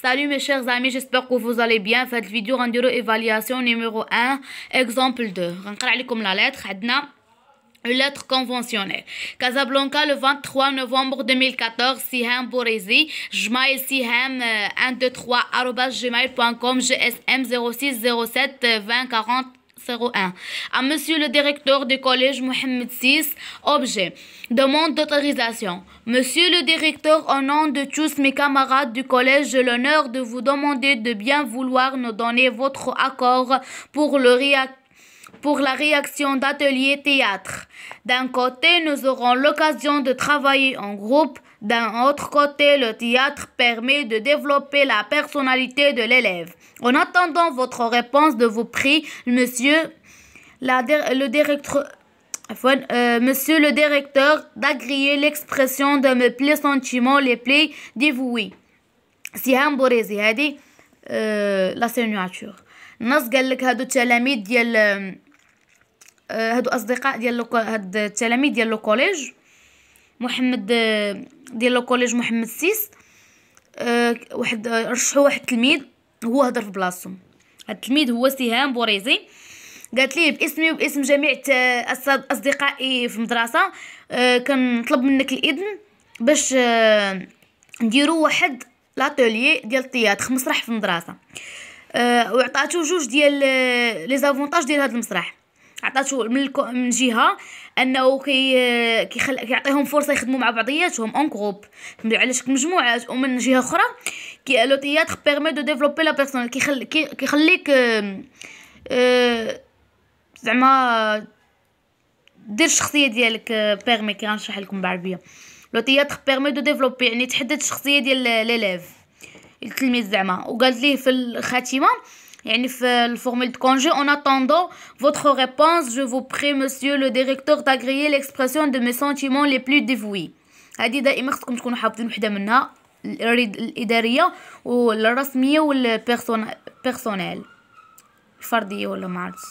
Salut mes chers amis, j'espère que vous allez bien. Faites vidéo rendez-vous évaluation numéro 1, exemple 2. comme la lettre. lettre conventionnelle. Casablanca le 23 novembre 2014, Siham Borezi. Jmail Siham 123 gmail.com, GSM 0607-2040. À Monsieur le directeur du collège Mohamed VI, objet, demande d'autorisation. Monsieur le directeur, au nom de tous mes camarades du collège, j'ai l'honneur de vous demander de bien vouloir nous donner votre accord pour pour la réaction d'atelier théâtre. D'un côté, nous aurons l'occasion de travailler en groupe, d'un autre côté, le théâtre permet de développer la personnalité de l'élève. En attendant votre réponse de vous prie, monsieur, la, le directeur... Euh, monsieur le directeur, d'agréer l'expression de mes plus sentiments les plus dévoués. C'est un beau euh, la signature. النص قال لك هادو التلاميذ ديال هادو اصدقاء ديال هاد ديال لو كوليج محمد السيس آه، واحد آه، رشحوا واحد التلميذ هو هضر في بلاصتهم هاد التلميذ هو سهام بوريزي قالت لي باسمي وباسم جميع اصدقائي في المدرسه أه كنطلب منك الاذن باش أه نديرو واحد لاتولي ديال التياتر مسرح في المدرسه أه وعطاتو جوج ديال آه، لي زافونتاج ديال هذا المسرح عطاتو من من جهه انه كي كيخل... كيعطيهم فرصه يخدموا مع بعضياتهم اون جروب علاش مجموعات ومن جهه اخرى كي لو تياتر بيرمي دو ديفلوبي لا بيرسون كيخل... كيخليك آه،, أه... زعما دير الشخصيه ديالك بيرمي آه، كي غنشرح لكم بالعربيه لو تياتر بيرمي دو ديفلوبي يعني تحدد الشخصيه ديال ليليف التلميذ زعما وقالت ليه في الخاتمه يعني في الفورميل دو كونجي اون attendant فوتغ ريبونس جو فو بري مسيو لو ديريكتور d'agréer l'expression دو مي سونتيمون لي بلو ديفوي هادي دائما خصكم تكونوا حافظين وحده منها الاداريه والرسميه والبيرسونيل الفرديه ولا ما عرفتش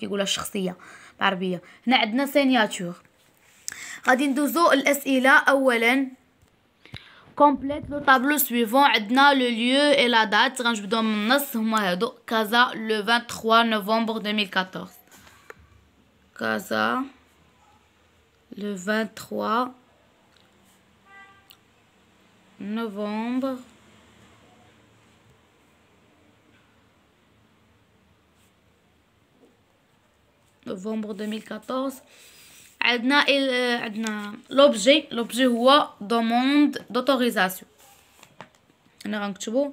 كيقولها الشخصيه بالعربيه هنا عندنا سينياتور غادي ندوزو الاسئله e اولا complète le tableau suivant edna, le lieu et la date je دو من النص هما le 23 novembre 2014 Casa, le 23 novembre 2014 عندنا عندنا لوبجي لوبجي هو دوموند دوتوريزاسيون انا غنكتبو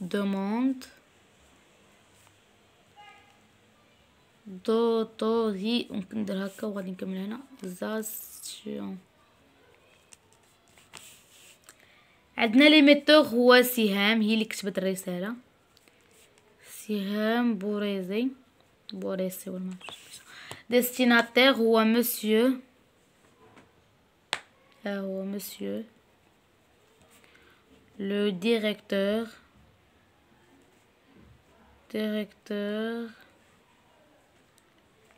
دوموند دوتوري ممكن ندير هكا وغادي نكمل هنا زاسيون عندنا ميتور هو سهام هي اللي كتبت الرساله سهام بوريزي بوريسي ولا destinataire ou à monsieur euh, à monsieur le directeur directeur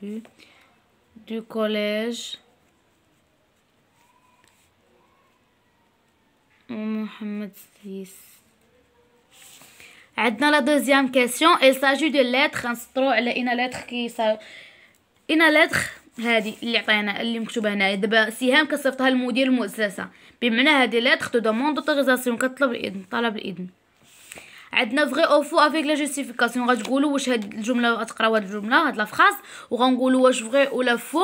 du, collège Mohamed VI. la la deuxième question. il s'agit de lettres y a une lettres qui ان لاتخ هذه اللي عطينا اللي مكتوبه هنايا دابا سهام كصيفطها لمدير المؤسسه بمعنى هذه لاتخ دو دوموند اوتوريزاسيون كطلب الاذن طلب الاذن عندنا فغي او فو افيك لا جوستيفيكاسيون غتقولوا واش هاد الجمله غتقراو هاد الجمله هاد لا فراز وغنقولوا واش فغي ولا فو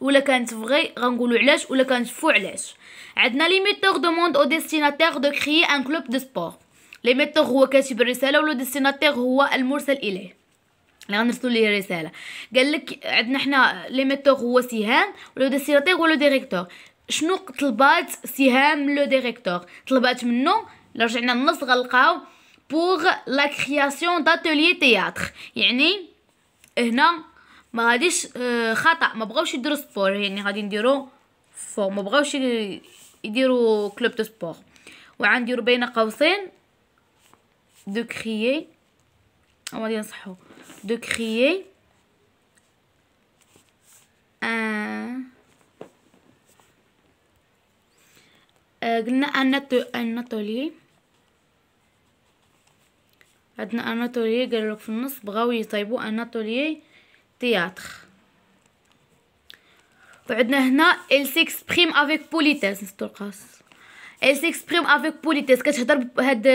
ولا كانت فغي غنقولوا علاش ولا كانت فو علاش عندنا لي ميتور موند او ديستيناتير دو كريي ان كلوب دو سبور لي ميتور هو كاتب الرساله ولو ديستيناتير هو المرسل اليه غنرسلو ليه رساله قال لك عندنا حنا لي ميتور هو سهام ولا دي سيراتير ولا ديريكتور شنو طلبات سهام لو ديريكتور طلبات منه الا رجعنا للنص غنلقاو بوغ لا كرياسيون داتولي تياتر يعني هنا ما غاديش آه، خطا ما بغاوش يديروا سبور يعني غادي نديرو فور ما بغاوش يديروا كلوب دو سبور وعندي بين قوسين دو كريي هما نصحو دو كريي ان قلنا اناتولي عندنا اناتولي قالولك في النص بغاو يطيبو اناتولي تياتر وعندنا هنا ال سيكسبريم افيك بوليتيس نستو القاص ال سيكسبريم افيك بوليتيس كتهضر بهاد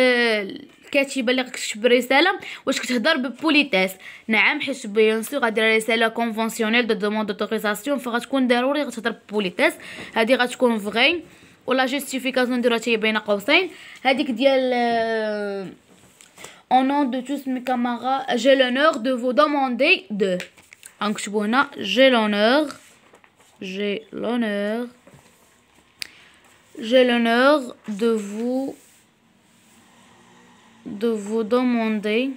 الكاتبه اللي كتكتب رساله واش كتهضر ببوليتاس نعم حيت بيان سو غادي رساله كونفونسيونيل دو دوموند دوتوريزاسيون فغتكون ضروري غتهضر ببوليتاس هذه غتكون فغي ولا جيستيفيكاسيون ديالها تي بين قوسين هذيك ديال اون نون دو توس مي كامارا جي لونور دو فو دوموندي دو نكتبوا هنا جي لونور جي لونور جي لونور دو فو de vous demander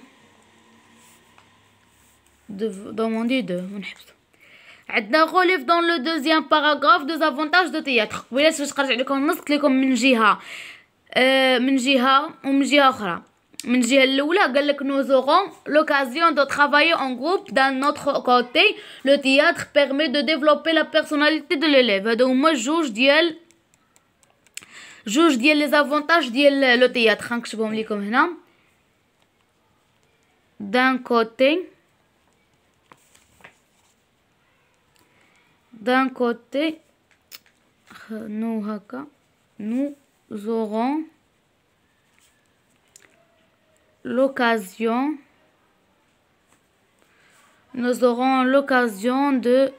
de vous demander de un relief dans le deuxième paragraphe des avantages de théâtre. oui, c'est ce que je disais. nous c'est comme une jihâ, euh, une jihâ, une jihâ, voilà. une jihâ, loulou, que nous aurons l'occasion de travailler en groupe. d'un autre côté, le théâtre permet de développer la personnalité de l'élève. donc moi, جوج ديال لي زافونتاج ديال لو تياتر غنكتبهم لكم هنا دان كوتي دان كوتي نو هكا نو aurons l'occasion nous aurons l'occasion de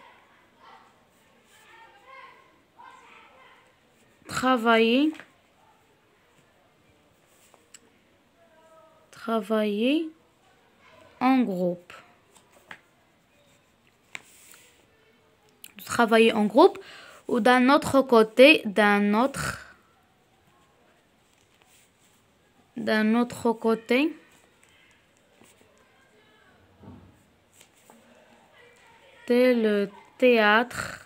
travailler, travailler en groupe. travailler en groupe ou d'un autre côté, d'un autre, d'un autre côté. le théâtre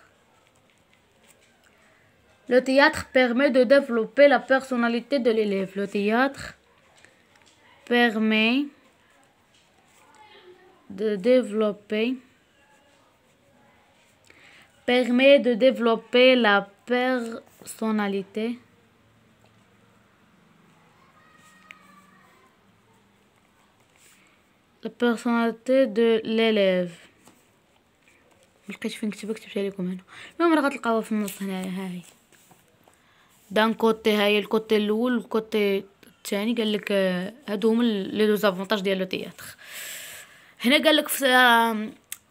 le théâtre permet de développer la personnalité de l'élève. Le théâtre permet de développer permet de développer la personnalité la personnalité de l'élève لقيت فين كتبه كتبت عليكم هنا المهم راه غتلقاوها في النص هاي ده كوتي هاي الكوتي الاول الكوت الثاني قال لك آه، هادو هما لي دوزافونتاج ديال لو تياتر هنا قال لك في آه،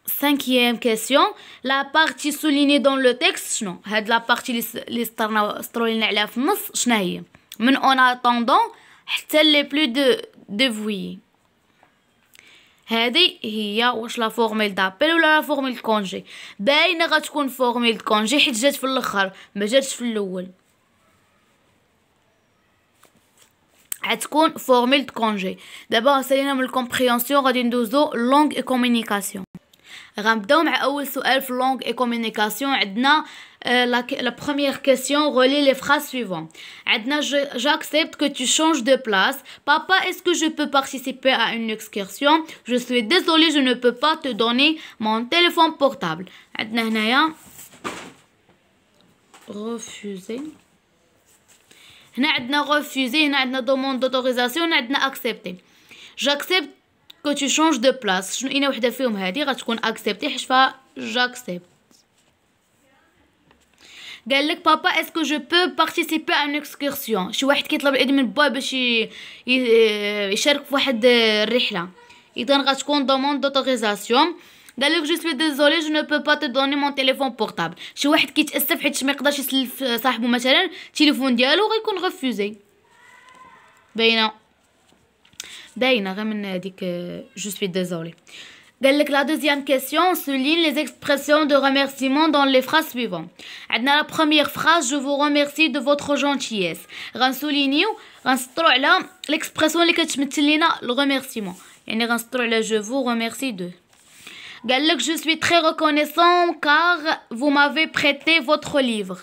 cinquième question لا بارتي سوليني دون لو تيكست شنو هاد لا بارتي لي سطرنا سطرو لينا عليها في النص شنو هي من اون اتوندون حتى لي بلو دو ديفوي هادي هي واش لا فورميل دابيل ولا لا فورميل كونجي باينه غتكون فورميل كونجي حيت جات في الاخر ما جاتش في الاول formule de congé d'abord c'est une énorme compréhension' langues et communication et communication Edna, euh, la première question relie les phrases suivantes Edna, j'accepte que tu changes de place papa est- ce que je peux participer à une excursion je suis désolé je ne peux pas te donner mon téléphone portable refuser هنا عندنا غوفيزي هنا عندنا دوموند دوتوريزاسيون هنا عندنا اكسبتي جاكسبت كو تي شونج دو بلاص شنو اين وحده فيهم هذه غتكون اكسبتي حيت فيها جاكسبت قال لك بابا اسكو جو بو بارتيسيبي ان اكسكورسيون شي واحد كيطلب العيد من باه باش يشارك في واحد الرحله اذا غتكون دوموند دوتوريزاسيون D'ailleurs, je suis désolé, je ne peux pas te donner mon téléphone portable. C'est une personne qui est stupide, qui n'a pas de téléphone. Téléphone, dialogue, ils ont refusé. Ben non, ben il n'a rien dit je suis désolé. D'ailleurs, la deuxième question souligne les expressions de remerciement dans les phrases suivantes. Dans la première phrase, je vous remercie de votre gentillesse. Rensouligne, rinstrolle la l'expression, lesquelles tu le remerciement. Et rinstrolle, je vous remercie de Galluc, je suis très reconnaissant car vous m'avez prêté votre livre.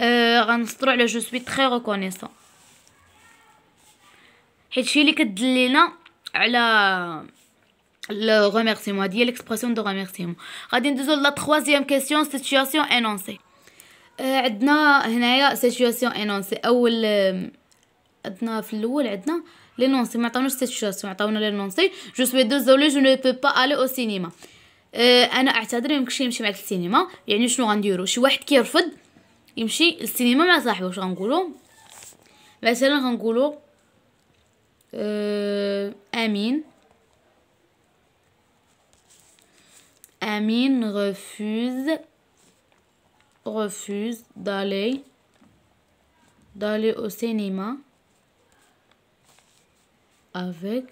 Euh, je suis très reconnaissant. le remerciement dit l'expression de remerciement la troisième question situation énoncée euh, situation énoncée Edna عندنا Edna. نونسي ما عطاوناش ست شهور عطاونا نونسي جو سوي زولي جو نو بو با الي او سينما أه انا اعتذر يمكنش نمشي معاك للسينما يعني شنو غنديرو شي واحد كيرفض يمشي للسينما مع صاحبه واش غنقولو مثلا غنقولو أه امين امين refuse refuse دالي دالي او سينما افيك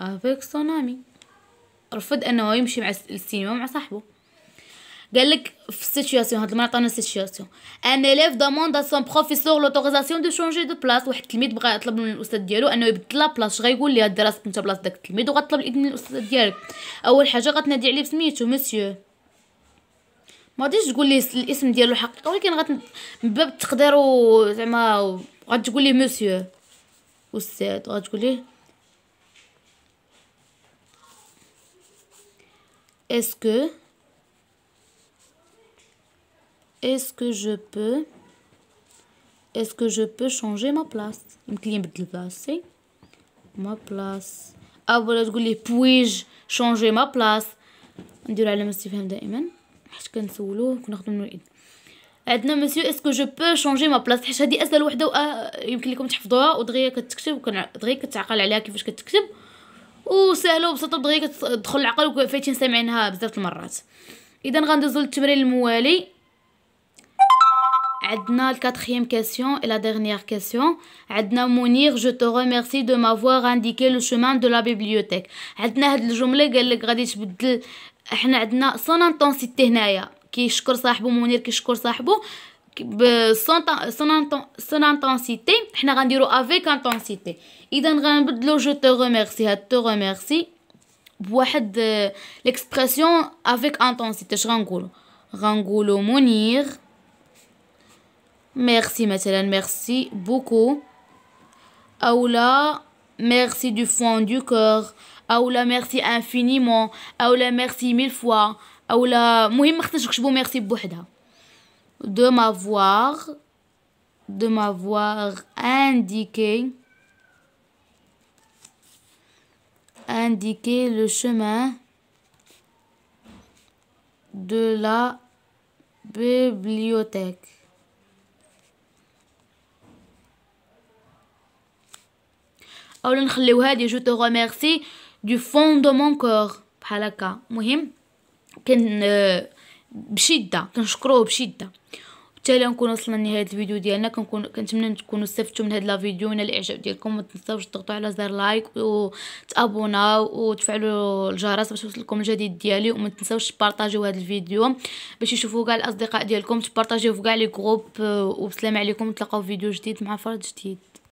افيك سونامي رفض انه يمشي مع السينما مع صاحبه قال لك في سيتياسيون هاد المره عطانا سيتياسيون ان اليف دوموند سون بروفيسور لوتوريزاسيون دو شونجي دو بلاص واحد التلميذ بغى يطلب من الاستاذ ديالو انه يبدل بلاص غيقول ليه دير راسك انت بلاص داك التلميذ وغطلب الاذن من الاستاذ ديالك اول حاجه غتنادي عليه بسميتو مسيو ما غاديش تقول ليه الاسم ديالو حقيقي ولكن غت من باب التقدير زعما غتقول ليه مسيو उससे तो आज के लिए est-ce que est-ce que je peux est-ce que je peux changer ma place ma place ma place ah voilà je voulais puis-je changer ma place on dirait le monsieur fait un diamant est-ce qu'on عندنا مسيو اسكو جو بو شونجي ما بلاص حيت هذه اسهل وحده آه، يمكن لكم تحفظوها ودغيا كتكتب وكن دغيا كتعقل عليها كيفاش كتكتب وسهله وبسيطه دغيا كتدخل العقل وفايتين سامعينها بزاف المرات اذا غندوزو للتمرين الموالي عندنا الكاتريام كاسيون اي لا ديرنيير كاسيون عندنا منير جو تو ريميرسي دو مافوار انديكي لو شومان دو لا بيبليوتيك عندنا هاد الجمله قال لك غادي تبدل احنا عندنا سون انتونسيتي هنايا Que je reçois beaucoup, monir. Que je reçois beaucoup, avec sonant, sonant, intensité. Nous allons dire avec intensité. je te remercie, je te remercie. Euh, l'expression avec intensité. Je remercie monir. Merci, michelade. Merci beaucoup. Aoula, merci du fond du cœur. Aoula, merci infiniment. Aoula, merci mille fois je vous remercie bo de m'avoir de m'avoir indiqué indiqué le chemin de la bibliothèque et je te remercie du fond de mon corps palaka, Mouhim. كن آه، بشده كنشكروه بشده وبالتالي نكون وصلنا لنهايه الفيديو ديالنا كنكون كنتمنى تكونوا استفدتوا من هاد الفيديو ونال الاعجاب ديالكم ما تنساوش تضغطوا على زر لايك وتابوناو وتفعلوا الجرس باش يوصلكم الجديد ديالي وما تنساوش تبارطاجيو هاد الفيديو باش يشوفوه كاع الاصدقاء ديالكم تبارطاجيوه في كاع لي جروب آه، وبسلام عليكم نتلاقاو في فيديو جديد مع فرد جديد